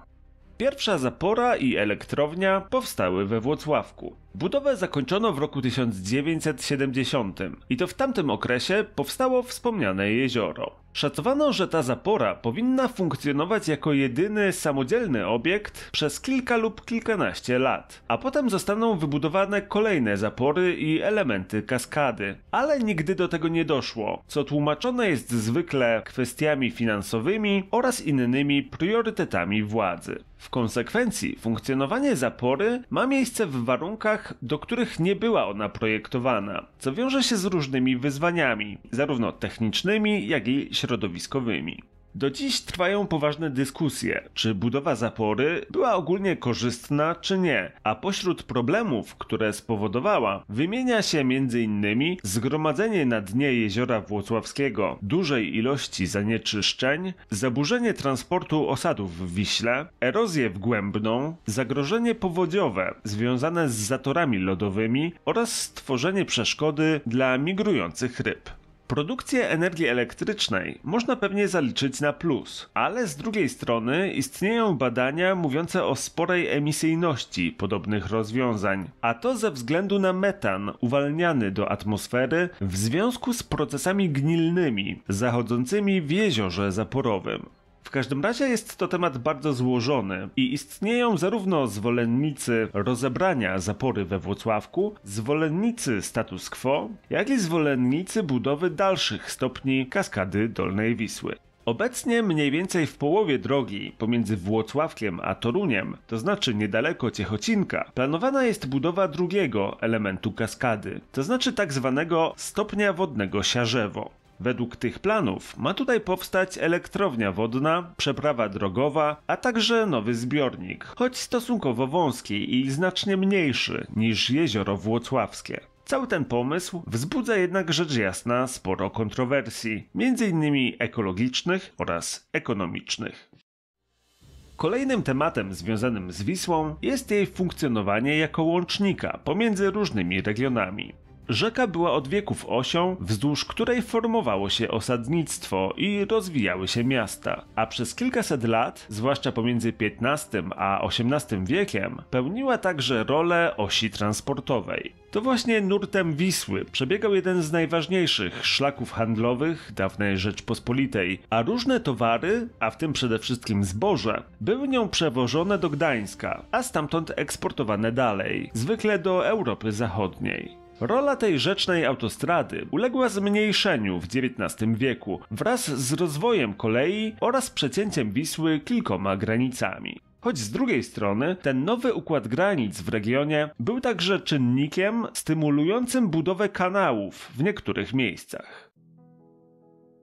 Speaker 1: Pierwsza zapora i elektrownia powstały we Włocławku. Budowę zakończono w roku 1970 i to w tamtym okresie powstało wspomniane jezioro. Szacowano, że ta zapora powinna funkcjonować jako jedyny samodzielny obiekt przez kilka lub kilkanaście lat, a potem zostaną wybudowane kolejne zapory i elementy kaskady. Ale nigdy do tego nie doszło, co tłumaczone jest zwykle kwestiami finansowymi oraz innymi priorytetami władzy. W konsekwencji funkcjonowanie zapory ma miejsce w warunkach do których nie była ona projektowana, co wiąże się z różnymi wyzwaniami, zarówno technicznymi, jak i środowiskowymi. Do dziś trwają poważne dyskusje, czy budowa zapory była ogólnie korzystna, czy nie, a pośród problemów, które spowodowała, wymienia się m.in. zgromadzenie na dnie jeziora Włocławskiego dużej ilości zanieczyszczeń, zaburzenie transportu osadów w Wiśle, erozję wgłębną, zagrożenie powodziowe związane z zatorami lodowymi oraz stworzenie przeszkody dla migrujących ryb. Produkcję energii elektrycznej można pewnie zaliczyć na plus, ale z drugiej strony istnieją badania mówiące o sporej emisyjności podobnych rozwiązań, a to ze względu na metan uwalniany do atmosfery w związku z procesami gnilnymi zachodzącymi w jeziorze zaporowym. W każdym razie jest to temat bardzo złożony i istnieją zarówno zwolennicy rozebrania zapory we Włocławku, zwolennicy status quo, jak i zwolennicy budowy dalszych stopni kaskady Dolnej Wisły. Obecnie mniej więcej w połowie drogi pomiędzy Włocławkiem a Toruniem, to znaczy niedaleko Ciechocinka, planowana jest budowa drugiego elementu kaskady, to znaczy tak zwanego stopnia wodnego Siarzewo. Według tych planów ma tutaj powstać elektrownia wodna, przeprawa drogowa, a także nowy zbiornik, choć stosunkowo wąski i znacznie mniejszy niż jezioro włocławskie. Cały ten pomysł wzbudza jednak rzecz jasna sporo kontrowersji, m.in. ekologicznych oraz ekonomicznych. Kolejnym tematem związanym z Wisłą jest jej funkcjonowanie jako łącznika pomiędzy różnymi regionami. Rzeka była od wieków osią, wzdłuż której formowało się osadnictwo i rozwijały się miasta, a przez kilkaset lat, zwłaszcza pomiędzy XV a XVIII wiekiem, pełniła także rolę osi transportowej. To właśnie nurtem Wisły przebiegał jeden z najważniejszych szlaków handlowych dawnej Rzeczpospolitej, a różne towary, a w tym przede wszystkim zboże, były nią przewożone do Gdańska, a stamtąd eksportowane dalej, zwykle do Europy Zachodniej. Rola tej rzecznej autostrady uległa zmniejszeniu w XIX wieku wraz z rozwojem kolei oraz przecięciem Wisły kilkoma granicami. Choć z drugiej strony ten nowy układ granic w regionie był także czynnikiem stymulującym budowę kanałów w niektórych miejscach.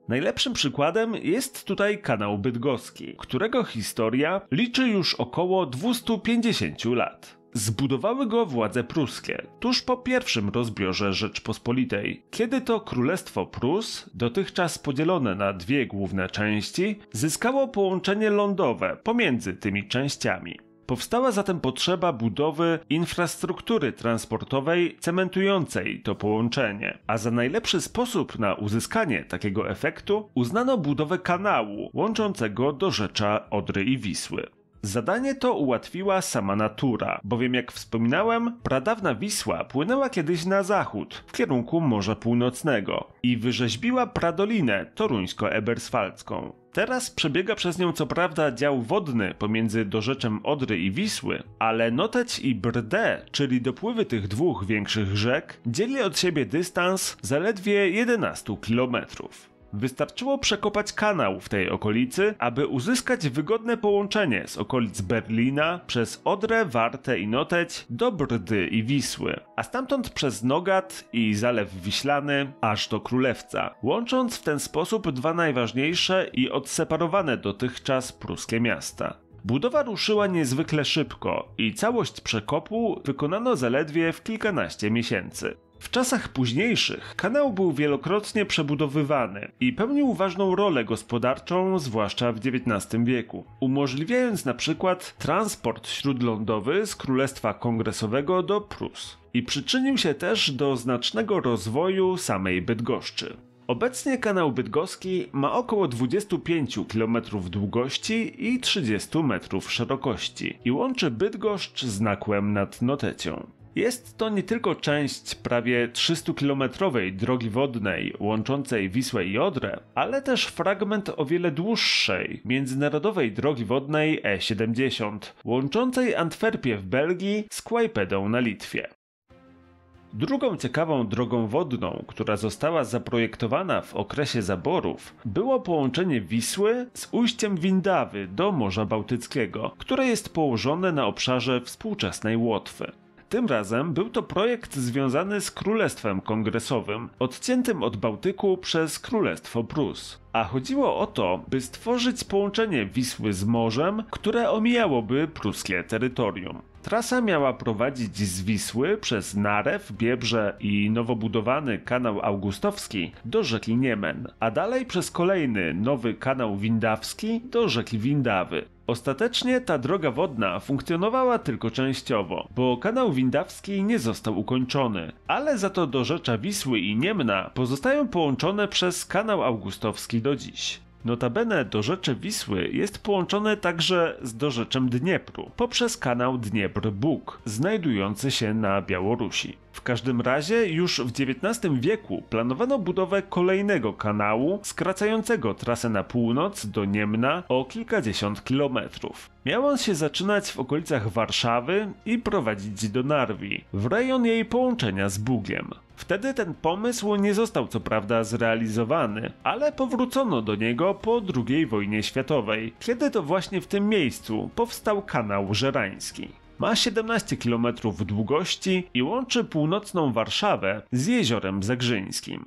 Speaker 1: Najlepszym przykładem jest tutaj kanał bydgoski, którego historia liczy już około 250 lat. Zbudowały go władze pruskie tuż po pierwszym rozbiorze Rzeczpospolitej, kiedy to Królestwo Prus, dotychczas podzielone na dwie główne części, zyskało połączenie lądowe pomiędzy tymi częściami. Powstała zatem potrzeba budowy infrastruktury transportowej cementującej to połączenie, a za najlepszy sposób na uzyskanie takiego efektu uznano budowę kanału łączącego do rzecza Odry i Wisły. Zadanie to ułatwiła sama natura, bowiem jak wspominałem, pradawna Wisła płynęła kiedyś na zachód, w kierunku Morza Północnego i wyrzeźbiła pradolinę toruńsko eberswaldzką Teraz przebiega przez nią co prawda dział wodny pomiędzy dorzeczem Odry i Wisły, ale Noteć i Brde, czyli dopływy tych dwóch większych rzek, dzieli od siebie dystans zaledwie 11 kilometrów. Wystarczyło przekopać kanał w tej okolicy, aby uzyskać wygodne połączenie z okolic Berlina przez Odrę, Wartę i Noteć do Brdy i Wisły, a stamtąd przez Nogat i Zalew Wiślany aż do Królewca, łącząc w ten sposób dwa najważniejsze i odseparowane dotychczas pruskie miasta. Budowa ruszyła niezwykle szybko i całość przekopu wykonano zaledwie w kilkanaście miesięcy. W czasach późniejszych kanał był wielokrotnie przebudowywany i pełnił ważną rolę gospodarczą, zwłaszcza w XIX wieku, umożliwiając na przykład transport śródlądowy z Królestwa Kongresowego do Prus. I przyczynił się też do znacznego rozwoju samej Bydgoszczy. Obecnie kanał bydgoski ma około 25 km długości i 30 metrów szerokości i łączy Bydgoszcz z Nakłem nad Notecią. Jest to nie tylko część prawie 300-kilometrowej drogi wodnej łączącej Wisłę i Odrę, ale też fragment o wiele dłuższej międzynarodowej drogi wodnej E70, łączącej Antwerpię w Belgii z Kłajpedą na Litwie. Drugą ciekawą drogą wodną, która została zaprojektowana w okresie zaborów, było połączenie Wisły z ujściem Windawy do Morza Bałtyckiego, które jest położone na obszarze współczesnej Łotwy. Tym razem był to projekt związany z Królestwem Kongresowym, odciętym od Bałtyku przez Królestwo Prus. A chodziło o to, by stworzyć połączenie Wisły z morzem, które omijałoby pruskie terytorium. Trasa miała prowadzić z Wisły przez Narew, Biebrze i nowo budowany kanał Augustowski do rzeki Niemen, a dalej przez kolejny nowy kanał Windawski do rzeki Windawy. Ostatecznie ta droga wodna funkcjonowała tylko częściowo, bo kanał windawski nie został ukończony, ale za to do rzecza Wisły i Niemna pozostają połączone przez kanał augustowski do dziś. Notabene dorzecze Wisły jest połączone także z dorzeczem Dniepru poprzez kanał Dniepr-Bóg, znajdujący się na Białorusi. W każdym razie już w XIX wieku planowano budowę kolejnego kanału skracającego trasę na północ do Niemna o kilkadziesiąt kilometrów. Miał on się zaczynać w okolicach Warszawy i prowadzić do Narwi, w rejon jej połączenia z Bugiem. Wtedy ten pomysł nie został co prawda zrealizowany, ale powrócono do niego po II wojnie światowej, kiedy to właśnie w tym miejscu powstał kanał żerański. Ma 17 km długości i łączy północną Warszawę z jeziorem Zagrzyńskim.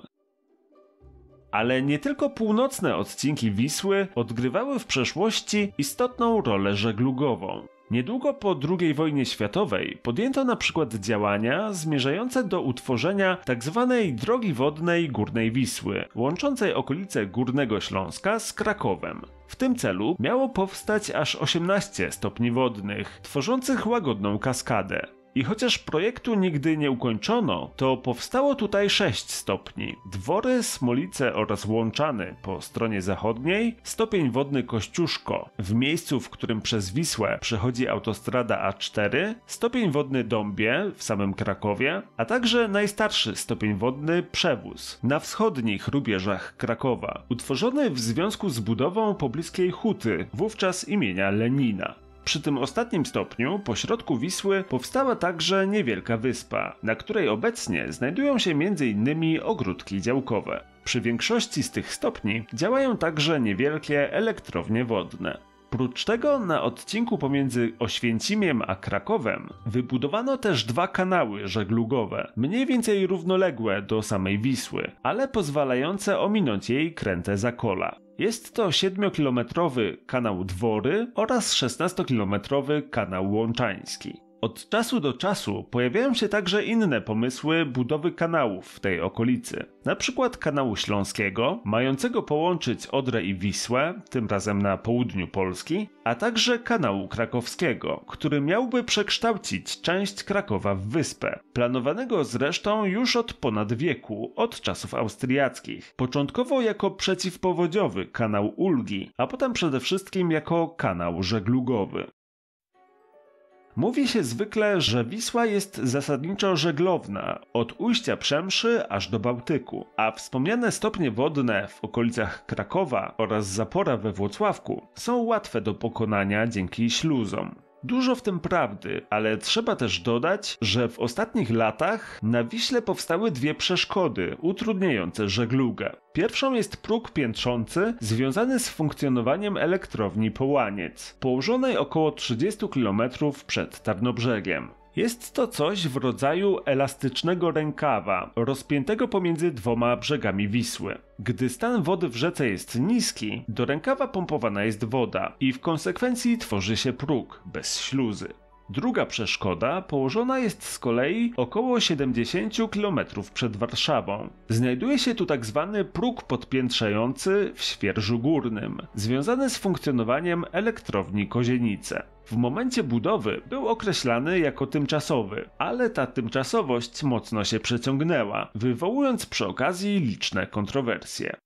Speaker 1: Ale nie tylko północne odcinki Wisły odgrywały w przeszłości istotną rolę żeglugową. Niedługo po II wojnie światowej podjęto na przykład działania zmierzające do utworzenia tzw. Tak drogi wodnej Górnej Wisły, łączącej okolice Górnego Śląska z Krakowem. W tym celu miało powstać aż 18 stopni wodnych, tworzących łagodną kaskadę. I chociaż projektu nigdy nie ukończono, to powstało tutaj sześć stopni. Dwory, Smolice oraz Łączany po stronie zachodniej, stopień wodny Kościuszko, w miejscu, w którym przez Wisłę przechodzi autostrada A4, stopień wodny Dąbie w samym Krakowie, a także najstarszy stopień wodny Przewóz na wschodnich rubieżach Krakowa, utworzony w związku z budową pobliskiej huty, wówczas imienia Lenina. Przy tym ostatnim stopniu, pośrodku Wisły, powstała także niewielka wyspa, na której obecnie znajdują się m.in. ogródki działkowe. Przy większości z tych stopni działają także niewielkie elektrownie wodne. Prócz tego na odcinku pomiędzy Oświęcimiem a Krakowem wybudowano też dwa kanały żeglugowe, mniej więcej równoległe do samej Wisły, ale pozwalające ominąć jej kręte zakola. Jest to 7-kilometrowy kanał Dwory oraz 16-kilometrowy kanał Łączański. Od czasu do czasu pojawiają się także inne pomysły budowy kanałów w tej okolicy. Na przykład kanału śląskiego, mającego połączyć Odrę i Wisłę, tym razem na południu Polski, a także kanału krakowskiego, który miałby przekształcić część Krakowa w wyspę, planowanego zresztą już od ponad wieku, od czasów austriackich. Początkowo jako przeciwpowodziowy kanał ulgi, a potem przede wszystkim jako kanał żeglugowy. Mówi się zwykle, że Wisła jest zasadniczo żeglowna, od ujścia Przemszy aż do Bałtyku, a wspomniane stopnie wodne w okolicach Krakowa oraz zapora we Włocławku są łatwe do pokonania dzięki śluzom. Dużo w tym prawdy, ale trzeba też dodać, że w ostatnich latach na Wiśle powstały dwie przeszkody utrudniające żeglugę. Pierwszą jest próg piętrzący związany z funkcjonowaniem elektrowni Połaniec, położonej około 30 km przed Tarnobrzegiem. Jest to coś w rodzaju elastycznego rękawa, rozpiętego pomiędzy dwoma brzegami Wisły. Gdy stan wody w rzece jest niski, do rękawa pompowana jest woda i w konsekwencji tworzy się próg bez śluzy. Druga przeszkoda położona jest z kolei około 70 km przed Warszawą. Znajduje się tu tak zwany próg podpiętrzający w Świerżu Górnym, związany z funkcjonowaniem elektrowni Kozienice. W momencie budowy był określany jako tymczasowy, ale ta tymczasowość mocno się przeciągnęła, wywołując przy okazji liczne kontrowersje.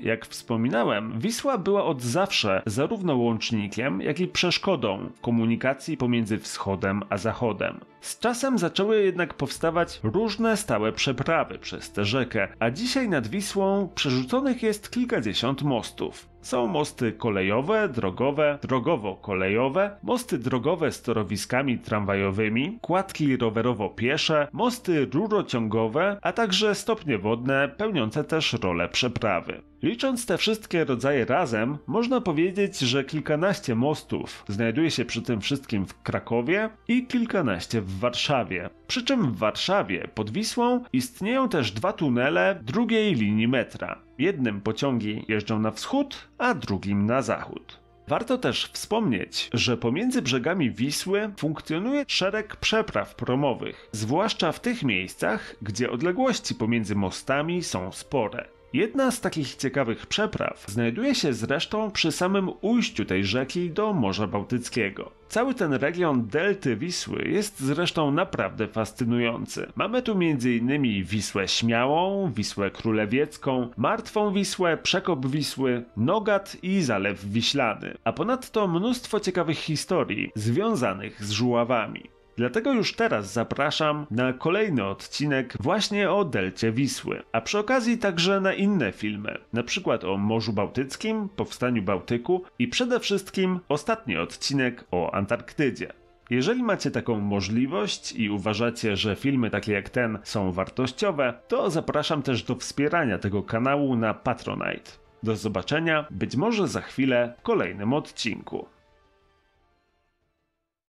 Speaker 1: Jak wspominałem, Wisła była od zawsze zarówno łącznikiem, jak i przeszkodą komunikacji pomiędzy wschodem a zachodem. Z czasem zaczęły jednak powstawać różne stałe przeprawy przez tę rzekę, a dzisiaj nad Wisłą przerzuconych jest kilkadziesiąt mostów. Są mosty kolejowe, drogowe, drogowo-kolejowe, mosty drogowe z torowiskami tramwajowymi, kładki rowerowo-piesze, mosty rurociągowe, a także stopnie wodne pełniące też rolę przeprawy. Licząc te wszystkie rodzaje razem, można powiedzieć, że kilkanaście mostów znajduje się przy tym wszystkim w Krakowie i kilkanaście w Warszawie. Przy czym w Warszawie pod Wisłą istnieją też dwa tunele drugiej linii metra. Jednym pociągi jeżdżą na wschód, a drugim na zachód. Warto też wspomnieć, że pomiędzy brzegami Wisły funkcjonuje szereg przepraw promowych, zwłaszcza w tych miejscach, gdzie odległości pomiędzy mostami są spore. Jedna z takich ciekawych przepraw znajduje się zresztą przy samym ujściu tej rzeki do Morza Bałtyckiego. Cały ten region delty Wisły jest zresztą naprawdę fascynujący. Mamy tu m.in. Wisłę Śmiałą, Wisłę Królewiecką, Martwą Wisłę, Przekop Wisły, Nogat i Zalew Wiślany, a ponadto mnóstwo ciekawych historii związanych z żuławami. Dlatego już teraz zapraszam na kolejny odcinek właśnie o delcie Wisły, a przy okazji także na inne filmy, na przykład o Morzu Bałtyckim, powstaniu Bałtyku i przede wszystkim ostatni odcinek o Antarktydzie. Jeżeli macie taką możliwość i uważacie, że filmy takie jak ten są wartościowe, to zapraszam też do wspierania tego kanału na Patronite. Do zobaczenia, być może za chwilę w kolejnym odcinku.